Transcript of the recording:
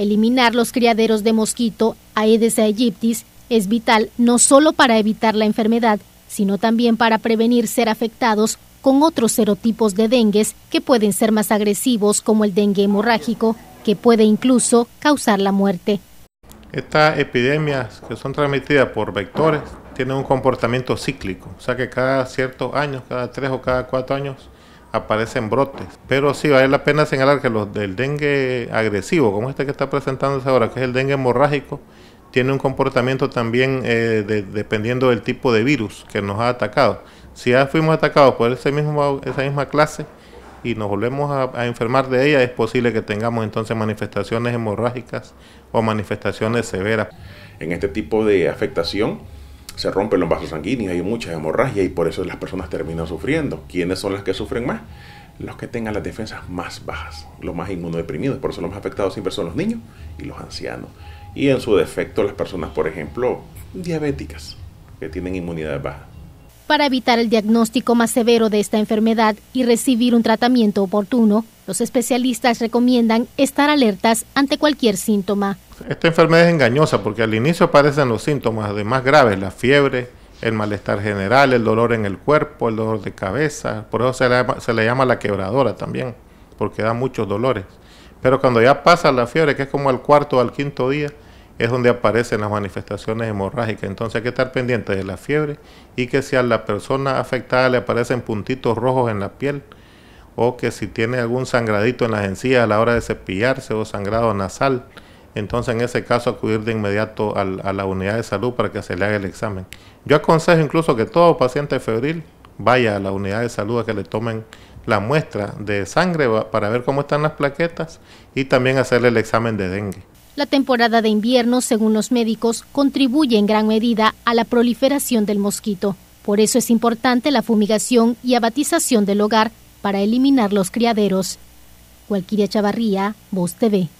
Eliminar los criaderos de mosquito Aedes aegyptis es vital no solo para evitar la enfermedad, sino también para prevenir ser afectados con otros serotipos de dengues que pueden ser más agresivos como el dengue hemorrágico, que puede incluso causar la muerte. Estas epidemias que son transmitidas por vectores tienen un comportamiento cíclico, o sea que cada cierto año, cada tres o cada cuatro años, aparecen brotes. Pero sí, vale la pena señalar que los del dengue agresivo, como este que está presentándose ahora, que es el dengue hemorrágico, tiene un comportamiento también eh, dependiendo del tipo de virus que nos ha atacado. Si ya fuimos atacados por ese mismo, esa misma clase y nos volvemos a enfermar de ella, es posible que tengamos entonces manifestaciones hemorrágicas o manifestaciones severas. En este tipo de afectación, se rompen los vasos sanguíneos, hay muchas hemorragias y por eso las personas terminan sufriendo. ¿Quiénes son las que sufren más? Los que tengan las defensas más bajas, los más inmunodeprimidos. Por eso los más afectados siempre son los niños y los ancianos. Y en su defecto las personas, por ejemplo, diabéticas, que tienen inmunidad baja. Para evitar el diagnóstico más severo de esta enfermedad y recibir un tratamiento oportuno, los especialistas recomiendan estar alertas ante cualquier síntoma. Esta enfermedad es engañosa porque al inicio aparecen los síntomas de más graves, la fiebre, el malestar general, el dolor en el cuerpo, el dolor de cabeza. Por eso se le, llama la quebradora también, porque da muchos dolores. Pero cuando ya pasa la fiebre, que es como al cuarto o al quinto día, es donde aparecen las manifestaciones hemorrágicas. Entonces hay que estar pendiente de la fiebre y que si a la persona afectada le aparecen puntitos rojos en la piel, o que si tiene algún sangradito en las encías a la hora de cepillarse o sangrado nasal, entonces en ese caso acudir de inmediato a, a la unidad de salud para que se le haga el examen. Yo aconsejo incluso que todo paciente febril vaya a la unidad de salud a que le tomen la muestra de sangre para ver cómo están las plaquetas y también hacerle el examen de dengue. La temporada de invierno, según los médicos, contribuye en gran medida a la proliferación del mosquito. Por eso es importante la fumigación y abatización del hogar para eliminar los criaderos. Cualquier Chavarría, Voz TV.